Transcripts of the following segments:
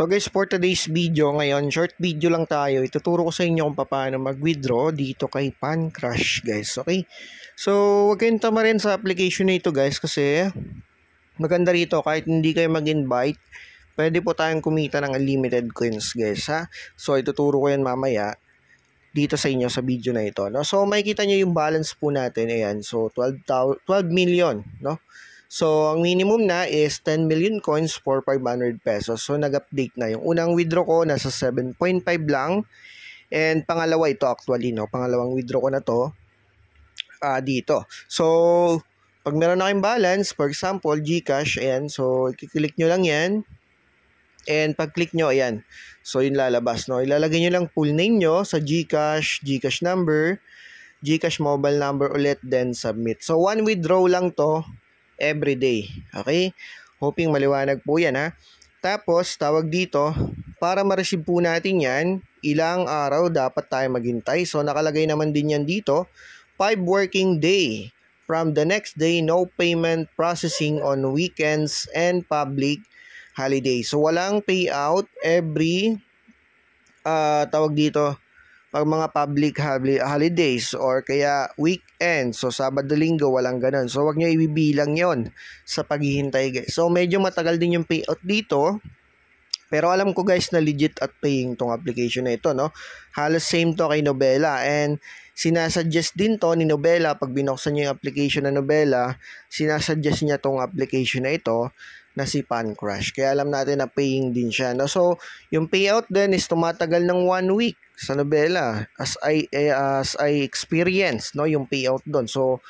So guys, for today's video ngayon, short video lang tayo. Ituturo ko sa inyo kung paano mag-withdraw dito kay Pancrush guys, okay? So, huwag kayong tama rin sa application na ito guys kasi maganda rito kahit hindi kayo mag-invite, pwede po tayong kumita ng unlimited coins guys, ha? So, ituturo ko yan mamaya dito sa inyo sa video na ito, no? So, makikita nyo yung balance po natin, ayan. So, 12, 12 million, no? So, ang minimum na is 10 million coins for 500 pesos. So, nag-update na. Yung unang withdraw ko, nasa 7.5 lang. And pangalawa ito actually, no? Pangalawang withdraw ko na to uh, dito. So, pag meron na kayong balance, for example, Gcash, ayan. So, i-click nyo lang yan. And pag-click nyo, ayan. So, yun lalabas, no? Ilalagay nyo lang full name nyo sa Gcash, Gcash number, Gcash mobile number ulit, then submit. So, one withdraw lang to every day. Okay? Hoping maliwanag po yan ha. Tapos, tawag dito, para ma-receive po natin yan, ilang araw dapat tayo maghintay. So, nakalagay naman din yan dito, 5 working day. From the next day, no payment processing on weekends and public holiday. So, walang payout every, uh, tawag dito, pag mga public holidays or kaya weekend. So, Sabado, Linggo, walang ganun. So, wag nyo ibibilang yon sa paghihintay, guys. So, medyo matagal din yung payout dito. Pero alam ko guys na legit at paying tong application na ito, no? Halos same to kay Novela and sinasuggest din to ni Novela pag binuksan niya yung application na Novela, sinasuggest niya tong application na ito na si Pancrash. Kaya alam natin na paying din siya. No? So, yung payout din is tumatagal ng one week sa nobela as I eh, as I experience no yung payout doon. So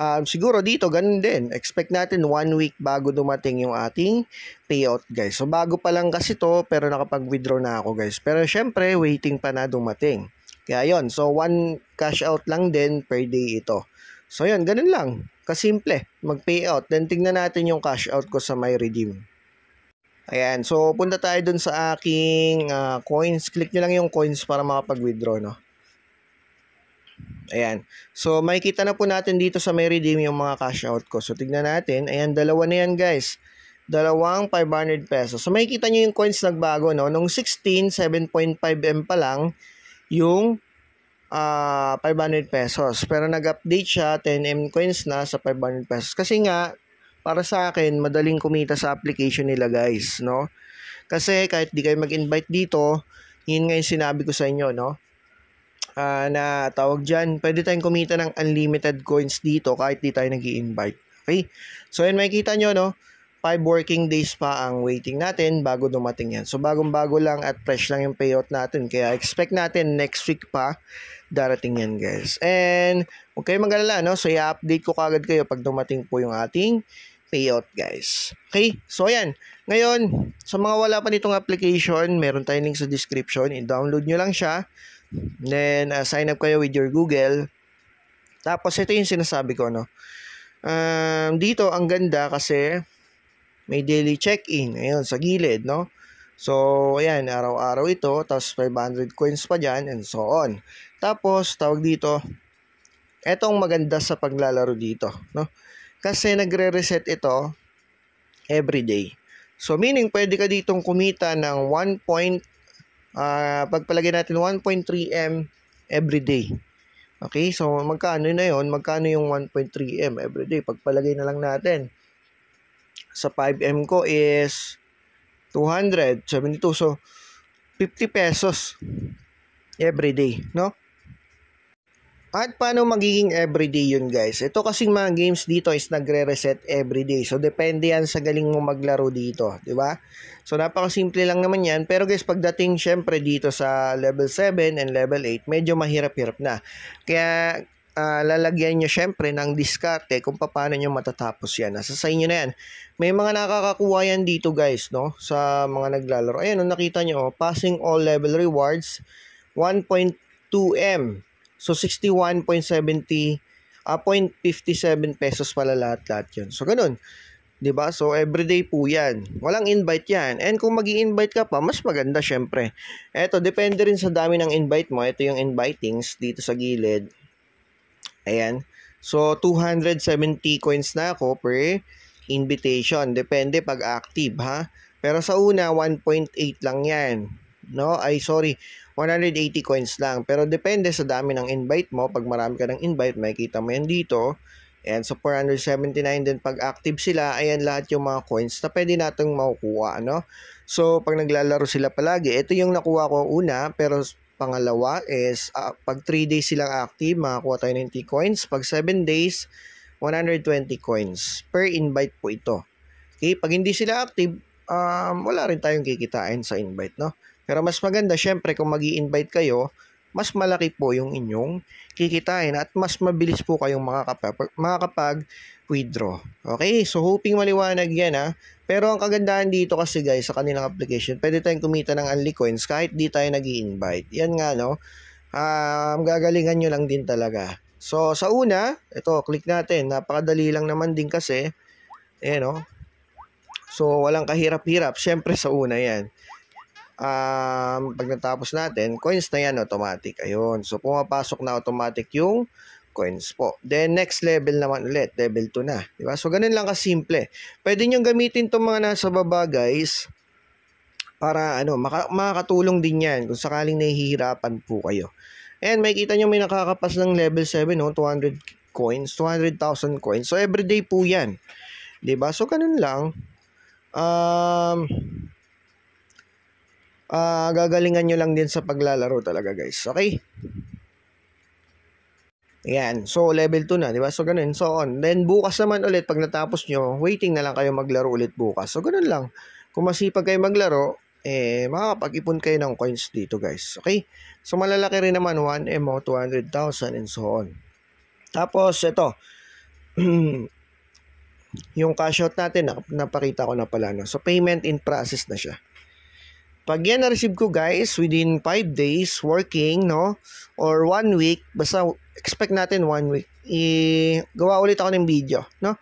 um, siguro dito ganun din. Expect natin one week bago dumating yung ating payout guys. So bago pa lang kasi to pero nakapag-withdraw na ako guys. Pero syempre waiting pa na dumating. Kaya yon So one cash out lang din per day ito. So yun, ganun lang. Kasimple. Mag-payout. Then tingnan natin yung cash out ko sa my redeem. Ayan, so punta tayo dun sa aking uh, coins. Click nyo lang yung coins para makapag-withdraw, no? Ayan. So, makikita na po natin dito sa my redeem yung mga cash out ko. So, tignan natin. Ayan, dalawa na yan, guys. Dalawang 500 pesos. So, makikita nyo yung coins nagbago, no? Nung 16, 7.5M pa lang yung uh, ah, 500 pesos. Pero nag-update siya, 10M coins na sa 500 pesos. Kasi nga, para sa akin, madaling kumita sa application nila guys, no? Kasi kahit di kayo mag-invite dito, yun nga yung sinabi ko sa inyo, no? Uh, na tawag dyan, pwede tayong kumita ng unlimited coins dito kahit di tayo nag invite Okay? So, yun makikita nyo, no? 5 working days pa ang waiting natin bago dumating yan. So, bagong-bago lang at fresh lang yung payout natin. Kaya, expect natin next week pa darating yan, guys. And, huwag kayong magalala, no? So, i-update ko kagad kayo pag dumating po yung ating payout guys. Okay? So ayan, ngayon sa mga wala pa nitong application, meron tayong link sa description, i-download nyo lang siya. Then uh, sign up kayo with your Google. Tapos ito yung sinasabi ko no. Um, dito ang ganda kasi may daily check-in ayun sa gilid no. So, ayan, araw-araw ito, tapos 500 coins pa dyan, and so on. Tapos, tawag dito, etong maganda sa paglalaro dito, no? kasi nagre-reset ito every day. So meaning pwede ka ditong kumita ng 1 point uh, pagpalagay natin 1.3M every day. Okay, so magkano na yon? Magkano yung 1.3M every day? Pagpalagay na lang natin. Sa 5M ko is 272. So 50 pesos every day, no? At paano magiging everyday yun guys? Ito kasing mga games dito is nagre-reset everyday. So depende yan sa galing mo maglaro dito, 'di ba? So napakasimple lang naman yan. Pero guys, pagdating syempre dito sa level 7 and level 8, medyo mahirap-hirap na. Kaya uh, lalagyan nyo syempre ng diskarte kung paano nyo matatapos yan. Nasa sa inyo na yan. May mga nakakakuha yan dito guys, no? Sa mga naglalaro. Ayan, no, nakita nyo, oh, passing all level rewards, 1.2M. So 61.70 uh, 0.57 pesos pala lahat-lahat 'yon. So ganun. 'di ba? So everyday po 'yan. Walang invite 'yan. And kung magi-invite ka pa, mas maganda syempre. Eto, depende rin sa dami ng invite mo. Ito yung invitings dito sa gilid. Ayan. So 270 coins na ako per invitation. Depende pag active ha. Pero sa una 1.8 lang 'yan. No, ay sorry. 180 coins lang. Pero depende sa dami ng invite mo. Pag marami ka ng invite, makikita mo yan dito. And so 479 din pag active sila, ayan lahat yung mga coins na pwede nating makukuha, ano? So pag naglalaro sila palagi, ito yung nakuha ko una, pero pangalawa is uh, pag 3 days silang active, makakuha tayo ng T coins. Pag 7 days, 120 coins per invite po ito. Okay, pag hindi sila active, um, wala rin tayong kikitain sa invite, no? Pero mas maganda syempre kung mag invite kayo, mas malaki po yung inyong kikitain at mas mabilis po kayong makakapag, makakapag withdraw. Okay, so hoping maliwanag yan ha. Pero ang kagandahan dito kasi guys sa kanilang application, pwede tayong kumita ng unli coins kahit di tayo nag invite Yan nga no, um, gagalingan nyo lang din talaga. So sa una, ito click natin, napakadali lang naman din kasi, eh no. So walang kahirap-hirap, syempre sa una yan um, pag natapos natin, coins na yan automatic. Ayun. So, pumapasok na automatic yung coins po. Then, next level naman ulit. Level 2 na. Diba? So, ganun lang kasimple. Pwede nyo gamitin itong mga nasa baba, guys para ano, maka, makakatulong din yan kung sakaling nahihirapan po kayo. And may kita nyo may nakakapas ng level 7, no? 200 coins, 200,000 coins. So, everyday po yan. ba diba? So, ganun lang. Um, uh, gagalingan nyo lang din sa paglalaro talaga guys. Okay? Yan. So, level 2 na, di ba? So, ganun. So, on. Then, bukas naman ulit, pag natapos nyo, waiting na lang kayo maglaro ulit bukas. So, ganun lang. Kung masipag kayo maglaro, eh, makakapag-ipon kayo ng coins dito, guys. Okay? So, malalaki rin naman, 1 mo 200,000 and so on. Tapos, ito. yung cash out natin, napakita ko na pala. No? So, payment in process na siya. Pag yan na-receive ko guys, within 5 days working, no? Or 1 week, basta expect natin 1 week. I gawa ulit ako ng video, no?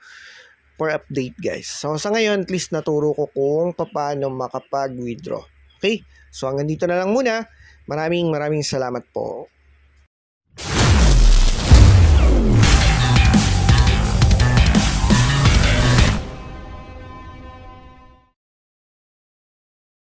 For update guys. So sa ngayon, at least naturo ko kung paano makapag-withdraw. Okay? So hanggang dito na lang muna. Maraming maraming salamat po.